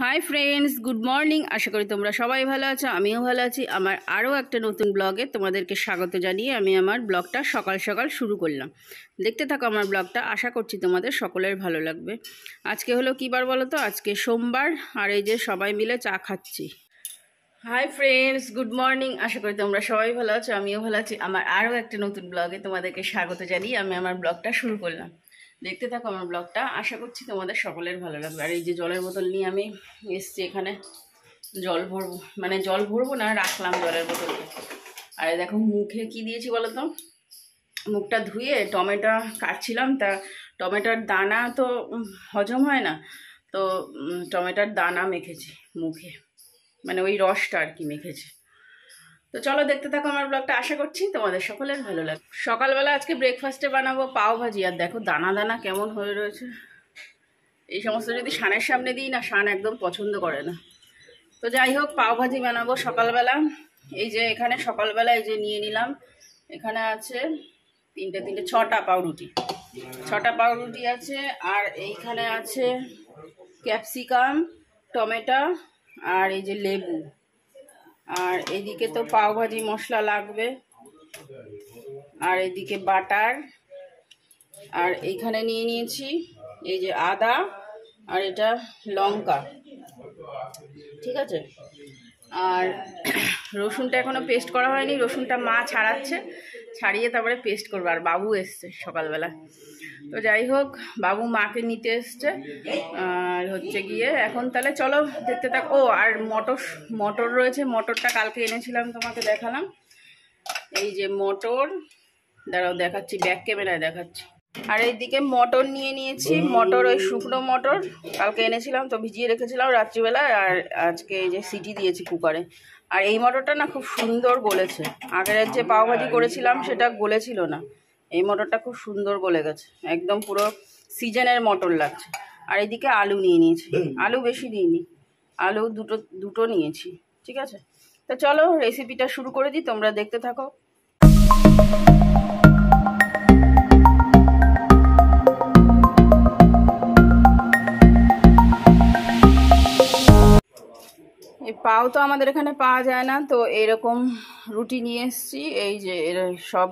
high friends good morning আশা করি তোমরা সবাই ভালো আছো আমিও ভালো আছি আমার আরও একটা নতুন ব্লগে তোমাদেরকে স্বাগত জানিয়ে আমি আমার ব্লগটা সকাল সকাল শুরু করলাম দেখতে থাকো আমার ব্লগটা আশা করছি তোমাদের সকলের ভালো লাগবে আজকে হলো কী বার বলো তো আজকে সোমবার আর এই যে সবাই মিলে চা খাচ্ছি হাই ফ্রেন্ডস গুড মর্নিং আশা করি তোমরা সবাই ভালো আছো আমিও ভালো আছি আমার আরও একটা নতুন ব্লগে তোমাদেরকে স্বাগত জানিয়ে আমি আমার ব্লগটা শুরু করলাম দেখতে থাকো আমার ব্লগটা আশা করছি তোমাদের সকলের ভালো লাগবে আর এই যে জলের বোতল নিয়ে আমি এসছি এখানে জল ভরবো মানে জল ভরবো না রাখলাম জলের বোতলকে আর দেখো মুখে কি দিয়েছি বলো তো মুখটা ধুয়ে টমেটো কাটছিলাম তা টমেটোর দানা তো হজম হয় না তো টমেটোর দানা মেখেছি মুখে মানে ওই রসটা আর কি মেখেছে তো চলো দেখতে থাকো আমার ব্লগটা আশা করছি তোমাদের সকলের ভালো লাগবে সকালবেলা আজকে ব্রেকফাস্টে বানাবো পাও ভাজি আর দেখো দানা দানা কেমন হয়ে রয়েছে এই সমস্ত যদি সানের সামনে দিই না সান একদম পছন্দ করে না তো যাই হোক পাও ভাজি বানাবো সকালবেলা এই যে এখানে সকালবেলা এই যে নিয়ে নিলাম এখানে আছে তিনটে তিনটে ছটা পাউরুটি ছটা পাউরুটি আছে আর এইখানে আছে ক্যাপসিকাম টমেটো আর এই যে লেবু আর এদিকে তো পাওভাজি মশলা লাগবে আর এদিকে বাটার আর এইখানে নিয়ে নিয়েছি এই যে আদা আর এটা লঙ্কা ঠিক আছে আর রসুনটা এখনও পেস্ট করা হয়নি রসুনটা মা ছাড়াচ্ছে ছাড়িয়ে তারপরে পেস্ট করবো আর বাবু এসছে সকালবেলা তো যাই হোক বাবু মাকে নিতে এসছে আর হচ্ছে গিয়ে এখন তাহলে চলো দেখতে থাক ও আর মটর মটর রয়েছে মটরটা কালকে এনেছিলাম তোমাকে দেখালাম এই যে মটর দাঁড়াও দেখাচ্ছি ব্যাক ক্যামেরায় দেখাচ্ছি আর এইদিকে মটর নিয়ে নিয়েছি মটর ওই শুকনো মটর কালকে এনেছিলাম তো ভিজিয়ে রেখেছিলাম রাত্রিবেলা আর আজকে এই যে সিটি দিয়েছি কুকারে আর এই মটরটা না খুব সুন্দর গলেছে আগের যে পাওভাজি করেছিলাম সেটা গলেছিল না এই মটরটা খুব সুন্দর গলে গেছে একদম পুরো সিজনের মটর লাগছে আর এইদিকে আলু নিয়ে নিয়েছি আলু বেশি নিইনি আলু দুটো দুটো নিয়েছি ঠিক আছে তো চলো রেসিপিটা শুরু করে দিই তোমরা দেখতে থাকো পাও তো আমাদের এখানে পাওয়া যায় না তো এরকম রুটি নিয়ে এসছি এই যে সব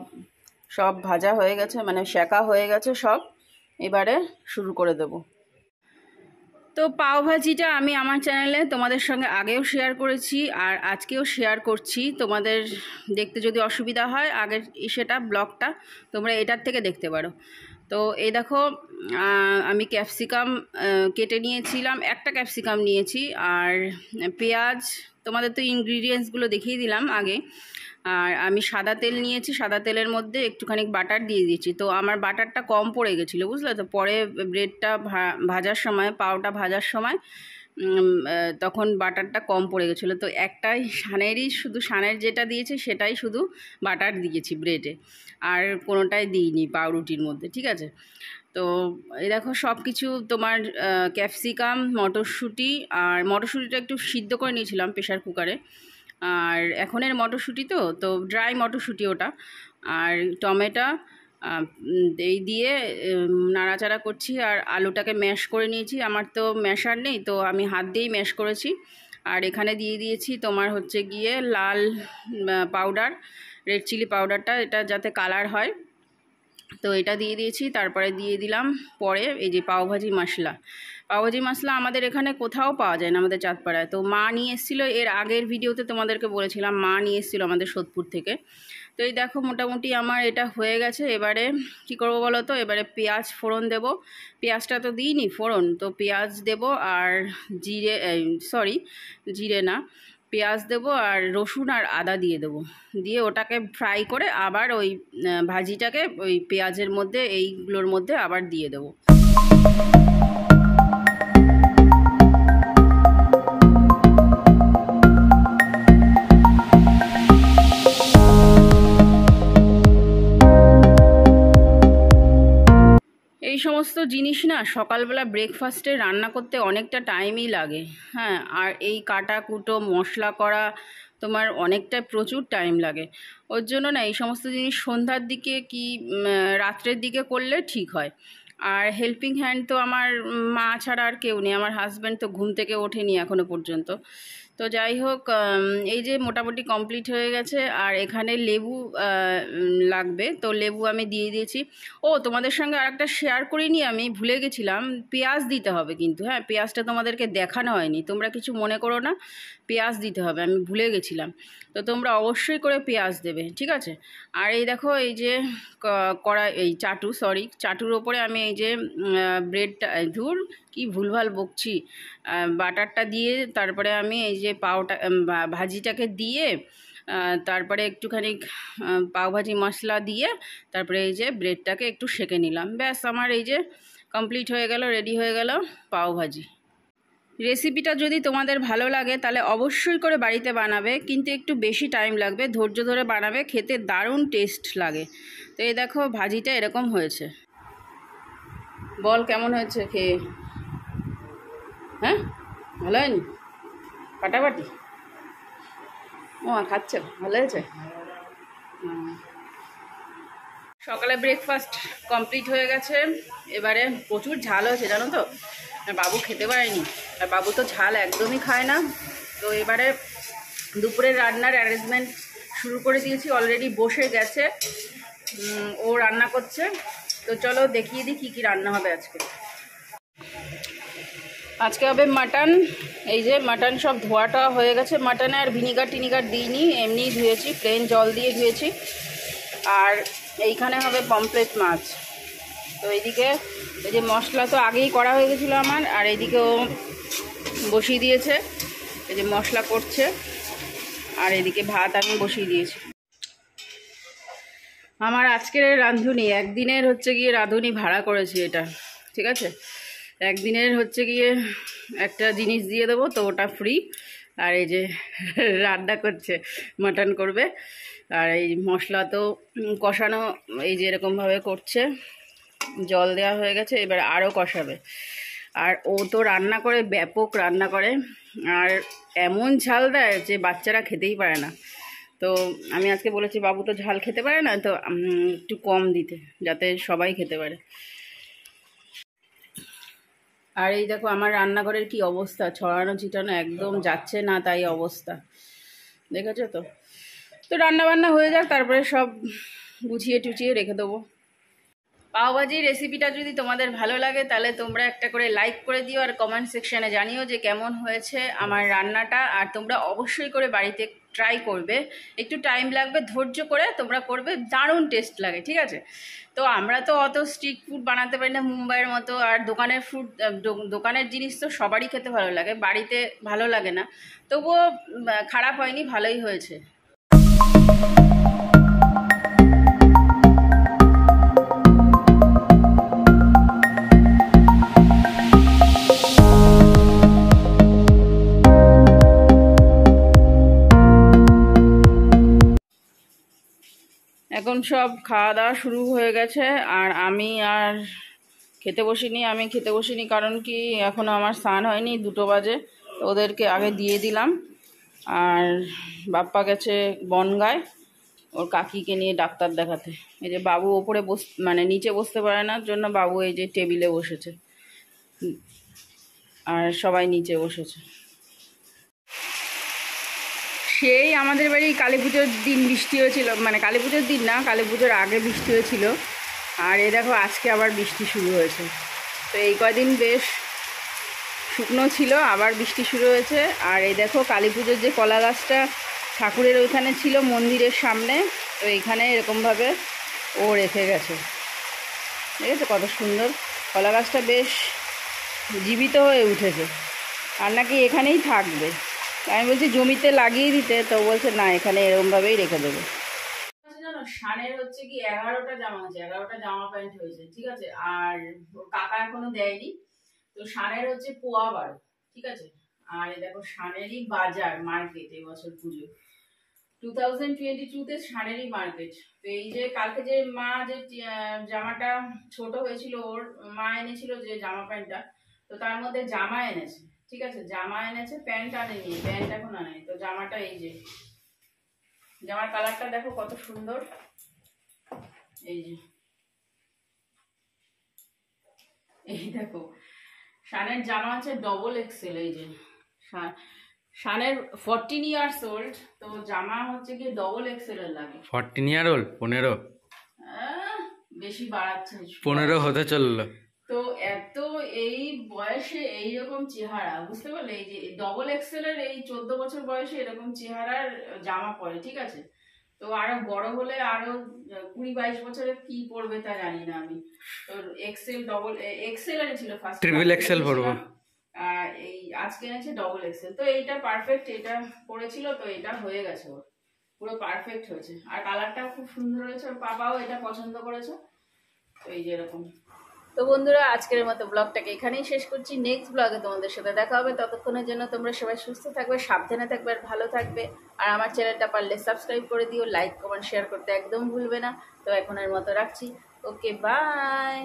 সব ভাজা হয়ে গেছে মানে শেকা হয়ে গেছে সব এবারে শুরু করে দেব তো পাওভাজিটা আমি আমার চ্যানেলে তোমাদের সঙ্গে আগেও শেয়ার করেছি আর আজকেও শেয়ার করছি তোমাদের দেখতে যদি অসুবিধা হয় আগের সেটা ব্লগটা তোমরা এটার থেকে দেখতে পারো তো এই দেখো আমি ক্যাপসিকাম কেটে নিয়েছিলাম একটা ক্যাপসিকাম নিয়েছি আর পেঁয়াজ তোমাদের তো ইনগ্রিডিয়েন্টসগুলো দেখিয়ে দিলাম আগে আর আমি সাদা তেল নিয়েছি সাদা তেলের মধ্যে একটুখানি বাটার দিয়ে দিয়েছি তো আমার বাটারটা কম পড়ে গেছিলো বুঝলে তো পরে ব্রেডটা ভাজার সময় পাওটা ভাজার সময় তখন বাটারটা কম পড়ে গেছিলো তো একটাই সানেরই শুধু সানের যেটা দিয়েছে সেটাই শুধু বাটার দিয়েছি ব্রেডে আর কোনোটাই দিইনি পাউরুটির মধ্যে ঠিক আছে তো এই দেখো সব কিছু তোমার ক্যাপসিকাম মটরশুঁটি আর মটরশুঁটিটা একটু সিদ্ধ করে নিয়েছিলাম প্রেশার কুকারে আর এখনের মটরশুঁটি তো তো ড্রাই মটরশুঁটি ওটা আর টমেটো এই দিয়ে নাড়াচাড়া করছি আর আলুটাকে ম্যাশ করে নিয়েছি আমার তো ম্যাশার নেই তো আমি হাত দিয়েই ম্যাশ করেছি আর এখানে দিয়ে দিয়েছি তোমার হচ্ছে গিয়ে লাল পাউডার রেড চিলি পাউডারটা এটা যাতে কালার হয় তো এটা দিয়ে দিয়েছি তারপরে দিয়ে দিলাম পরে এই যে পাওভাজি মশলা পাওভাজি মশলা আমাদের এখানে কোথাও পাওয়া যায় না আমাদের চাঁদপাড়ায় তো মা নিয়ে এসেছিলো এর আগের ভিডিওতে তোমাদেরকে বলেছিলাম মা নিয়ে এসেছিলো আমাদের সোদপুর থেকে তো এই দেখো মোটামুটি আমার এটা হয়ে গেছে এবারে কি করব বলো তো এবারে পেঁয়াজ ফোড়ন দেব পেঁয়াজটা তো দিইনি ফোড়ন তো পেঁয়াজ দেব আর জিরে সরি জিরে না পেঁয়াজ দেব আর রসুন আর আদা দিয়ে দেব দিয়ে ওটাকে ফ্রাই করে আবার ওই ভাজিটাকে ওই পেঁয়াজের মধ্যে এইগুলোর মধ্যে আবার দিয়ে দেবো সমস্ত জিনিস না সকালবেলা ব্রেকফাস্টে রান্না করতে অনেকটা টাইমই লাগে হ্যাঁ আর এই কাটা কুটো মশলা করা তোমার অনেকটা প্রচুর টাইম লাগে ওর জন্য না এই সমস্ত জিনিস সন্ধ্যার দিকে কি রাত্রের দিকে করলে ঠিক হয় আর হেল্পিং হ্যান্ড তো আমার মা ছাড়া আর কেউ নেই আমার হাজব্যান্ড তো ঘুম থেকে ওঠেনি এখনও পর্যন্ত তো যাই হোক এই যে মোটামুটি কমপ্লিট হয়ে গেছে আর এখানে লেবু লাগবে তো লেবু আমি দিয়ে দিয়েছি ও তোমাদের সঙ্গে আর একটা শেয়ার করিনি আমি ভুলে গেছিলাম পেঁয়াজ দিতে হবে কিন্তু হ্যাঁ পেঁয়াজটা তোমাদেরকে দেখানো হয়নি তোমরা কিছু মনে করো না পেঁয়াজ দিতে হবে আমি ভুলে গেছিলাম তো তোমরা অবশ্যই করে পেঁয়াজ দেবে ঠিক আছে আর এই দেখো এই যে কড়া এই চাটু সরি চাটুর ওপরে আমি এই যে ব্রেডটা ধুর কি ভুলভাল বকছি বাটারটা দিয়ে তারপরে আমি এই যে যে পাওটা ভাজিটাকে দিয়ে তারপরে একটুখানি পাওভাজি মশলা দিয়ে তারপরে এই যে ব্রেডটাকে একটু সেঁকে নিলাম ব্যাস আমার এই যে কমপ্লিট হয়ে গেল রেডি হয়ে গেল পাওভাজি রেসিপিটা যদি তোমাদের ভালো লাগে তাহলে অবশ্যই করে বাড়িতে বানাবে কিন্তু একটু বেশি টাইম লাগবে ধৈর্য ধরে বানাবে খেতে দারুণ টেস্ট লাগে তো এই দেখো ভাজিটা এরকম হয়েছে বল কেমন হয়েছে খেয়ে হ্যাঁ ভালো হয়নি কাটাকাটি ও খাচ্ছ ভালো হয়েছে সকালে ব্রেকফাস্ট কমপ্লিট হয়ে গেছে এবারে প্রচুর ঝাল হয়েছে জানো তো বাবু খেতে পারেনি আর বাবু তো ঝাল একদমই খায় না তো এবারে দুপুরের রান্নার অ্যারেঞ্জমেন্ট শুরু করে দিয়েছি অলরেডি বসে গেছে ও রান্না করছে তো চলো দেখিয়ে দিই কী কী রান্না হবে আজকে আজকে হবে মাটন এই যে মাটন সব ধোয়াটা হয়ে গেছে মাটনে আর ভিনিগার টিনিগার দিইনি এমনি ধুয়েছি প্লেন জল দিয়ে ধুয়েছি আর এইখানে হবে পমপ্লেট মাছ তো এইদিকে এই যে মশলা তো আগেই করা হয়ে গেছিলো আমার আর এইদিকেও বসিয়ে দিয়েছে এই যে মশলা করছে আর এদিকে ভাত আমি বসিয়ে দিয়েছি আমার আজকের রাঁধুনি একদিনের হচ্ছে গিয়ে রাঁধুনি ভাড়া করেছি এটা ঠিক আছে একদিনের হচ্ছে গিয়ে একটা জিনিস দিয়ে দেবো তো ওটা ফ্রি আর এই যে রান্না করছে মাটন করবে আর এই মশলা তো কষানো এই যে এরকমভাবে করছে জল দেওয়া হয়ে গেছে এবার আরও কষাবে আর ও তো রান্না করে ব্যাপক রান্না করে আর এমন ঝাল দেয় যে বাচ্চারা খেতেই পারে না তো আমি আজকে বলেছি বাবু তো ঝাল খেতে পারে না তো একটু কম দিতে যাতে সবাই খেতে পারে আর এই দেখো আমার রান্নাঘরের কি অবস্থা ছড়ানো ছিটানো একদম যাচ্ছে না তাই অবস্থা দেখেছো তো তো রান্নাবান্না হয়ে যাক তারপরে সব গুছিয়ে টুচিয়ে রেখে দেবো পাওভাজির রেসিপিটা যদি তোমাদের ভালো লাগে তাহলে তোমরা একটা করে লাইক করে দিও আর কমেন্ট সেকশানে জানিও যে কেমন হয়েছে আমার রান্নাটা আর তোমরা অবশ্যই করে বাড়িতে ট্রাই করবে একটু টাইম লাগবে ধৈর্য করে তোমরা করবে দারুণ টেস্ট লাগে ঠিক আছে তো আমরা তো অত স্ট্রিট ফুড বানাতে পারি না মুম্বাইয়ের মতো আর দোকানের ফুড দোকানের জিনিস তো সবারই খেতে ভালো লাগে বাড়িতে ভালো লাগে না তবুও খারাপ হয়নি ভালোই হয়েছে এখন সব খাওয়া দাওয়া শুরু হয়ে গেছে আর আমি আর খেতে বসিনি আমি খেতে বসিনি কারণ কি এখনও আমার স্নান হয়নি দুটো বাজে ওদেরকে আগে দিয়ে দিলাম আর বাপ্পা গেছে বনগায় ওর কাকিকে নিয়ে ডাক্তার দেখাতে এই যে বাবু ওপরে বস মানে নিচে বসতে পারে না জন্য বাবু এই যে টেবিলে বসেছে আর সবাই নিচে বসেছে সেই আমাদের বাড়ি কালী পুজোর দিন বৃষ্টি হয়েছিল মানে কালী পুজোর দিন না কালী পুজোর আগে বৃষ্টি হয়েছিল আর এ দেখো আজকে আবার বৃষ্টি শুরু হয়েছে তো এই কদিন বেশ শুকনো ছিল আবার বৃষ্টি শুরু হয়েছে আর এই দেখো কালী পুজোর যে কলা গাছটা ঠাকুরের ওইখানে ছিল মন্দিরের সামনে তো এইখানে এরকমভাবে ও রেখে গেছে ঠিক আছে কত সুন্দর কলা গাছটা বেশ জীবিত হয়ে উঠেছে আর নাকি এখানেই থাকবে আমি বলছি জমিতে লাগিয়ে দিতে তো বলছে না এখানে এরকমভাবেই রেখে দেবো আচ্ছা, সানের হচ্ছে কি এগারোটা জামা হয়েছে এগারোটা জামা প্যান্ট হয়েছে ঠিক আছে আর কাকা এখনো দেয়নি তো সানের হচ্ছে পোয়া বারো ঠিক আছে আর দেখো সানেরই বাজার মার্কেট এবছর পুজো টু থাউজেন্ড টোয়েন্টি টুতে সানেরই মার্কেট তো এই যে কালকে যে মা যে জামাটা ছোট হয়েছিল ওর মা এনেছিল যে জামা প্যান্টটা তো তার মধ্যে জামা এনেছে ঠিক আছে জামা এনেছে প্যান্ট আনেনি প্যান্ট এখন আনে তো জামাটা এই যে জামার কালারটা দেখো কত সুন্দর এই যে এই দেখো শানের জামা আছে ডবল এক্সেল এই যে শানের ফোরটিন ইয়ার্স ওল্ড তো জামা হচ্ছে কি ডবল এক্সেল লাগে ফোরটিন ইয়ার ওল্ড পনেরো বেশি বাড়াচ্ছে পনেরো হতে চললো তো এত এই বয়সে এই রকম চেহারা বুঝতে পারলে এই যে ডবল এর এই চোদ্দ বছর বয়সে এরকম চেহারার জামা পরে ঠিক আছে তো আরো বড় হলে আরো কুড়ি বাইশ বছরে কি পড়বে তা জানি না আমি তো এক্সেল ডবল এক্সেল ছিল ফার্স্ট ট্রিপল এক্সেল পড়বো এই আজকে এনেছে ডবল এক্সেল তো এইটা পারফেক্ট এটা পড়েছিল তো এটা হয়ে গেছে ওর পুরো পারফেক্ট হয়েছে আর কালারটা খুব সুন্দর হয়েছে ওর পাপাও এটা পছন্দ করেছে তো এই যে এরকম তো বন্ধুরা আজকের মতো ব্লগটাকে এখানেই শেষ করছি নেক্সট ব্লগে তোমাদের সাথে দেখা হবে ততক্ষণের জন্য তোমরা সবাই সুস্থ থাকবে সাবধানে থাকবে আর ভালো থাকবে আর আমার চ্যানেলটা পারলে সাবস্ক্রাইব করে দিও লাইক কমেন্ট শেয়ার করতে একদম ভুলবে না তো এখন এর মতো রাখছি ওকে বাই